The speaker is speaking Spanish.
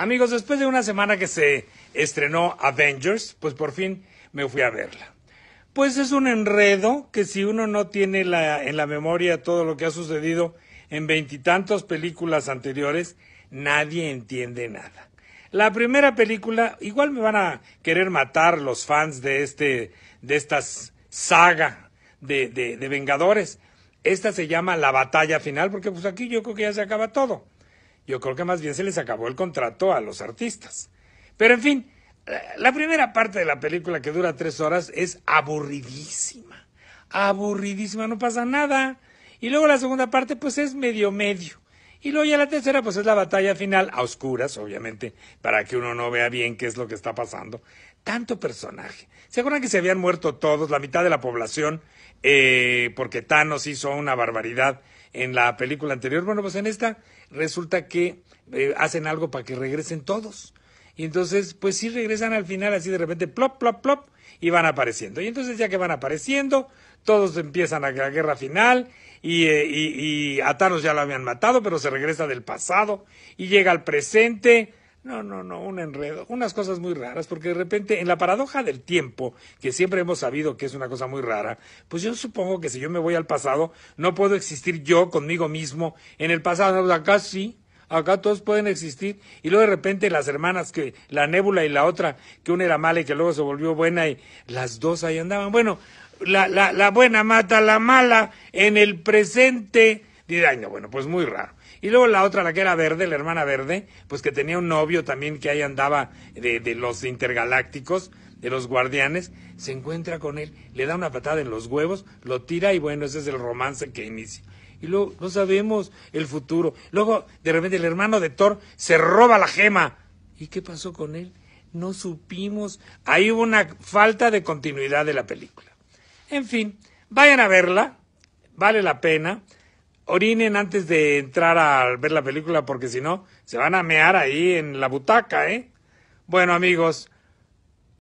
Amigos, después de una semana que se estrenó Avengers, pues por fin me fui a verla. Pues es un enredo que si uno no tiene la, en la memoria todo lo que ha sucedido en veintitantos películas anteriores, nadie entiende nada. La primera película, igual me van a querer matar los fans de este, de esta saga de, de Vengadores. Esta se llama La Batalla Final, porque pues aquí yo creo que ya se acaba todo. Yo creo que más bien se les acabó el contrato a los artistas. Pero en fin, la primera parte de la película que dura tres horas es aburridísima. Aburridísima, no pasa nada. Y luego la segunda parte pues es medio medio. Y luego ya la tercera pues es la batalla final, a oscuras obviamente, para que uno no vea bien qué es lo que está pasando. Tanto personaje. ¿Se acuerdan que se habían muerto todos, la mitad de la población, eh, porque Thanos hizo una barbaridad en la película anterior. Bueno, pues en esta resulta que eh, hacen algo para que regresen todos. Y entonces, pues sí regresan al final así de repente, plop, plop, plop, y van apareciendo. Y entonces ya que van apareciendo, todos empiezan a la guerra final eh, y, y a Thanos ya lo habían matado, pero se regresa del pasado y llega al presente no, no, no, un enredo, unas cosas muy raras, porque de repente en la paradoja del tiempo, que siempre hemos sabido que es una cosa muy rara, pues yo supongo que si yo me voy al pasado, no puedo existir yo conmigo mismo en el pasado, acá sí, acá todos pueden existir, y luego de repente las hermanas, que la nébula y la otra, que una era mala y que luego se volvió buena, y las dos ahí andaban. Bueno, la, la, la buena mata a la mala en el presente Dice, ay, bueno, pues muy raro. Y luego la otra, la que era verde, la hermana verde, pues que tenía un novio también que ahí andaba de, de los intergalácticos, de los guardianes, se encuentra con él, le da una patada en los huevos, lo tira y bueno, ese es el romance que inicia. Y luego no sabemos el futuro. Luego, de repente, el hermano de Thor se roba la gema. ¿Y qué pasó con él? No supimos. Ahí hubo una falta de continuidad de la película. En fin, vayan a verla, vale la pena orinen antes de entrar a ver la película porque si no, se van a mear ahí en la butaca, ¿eh? Bueno amigos,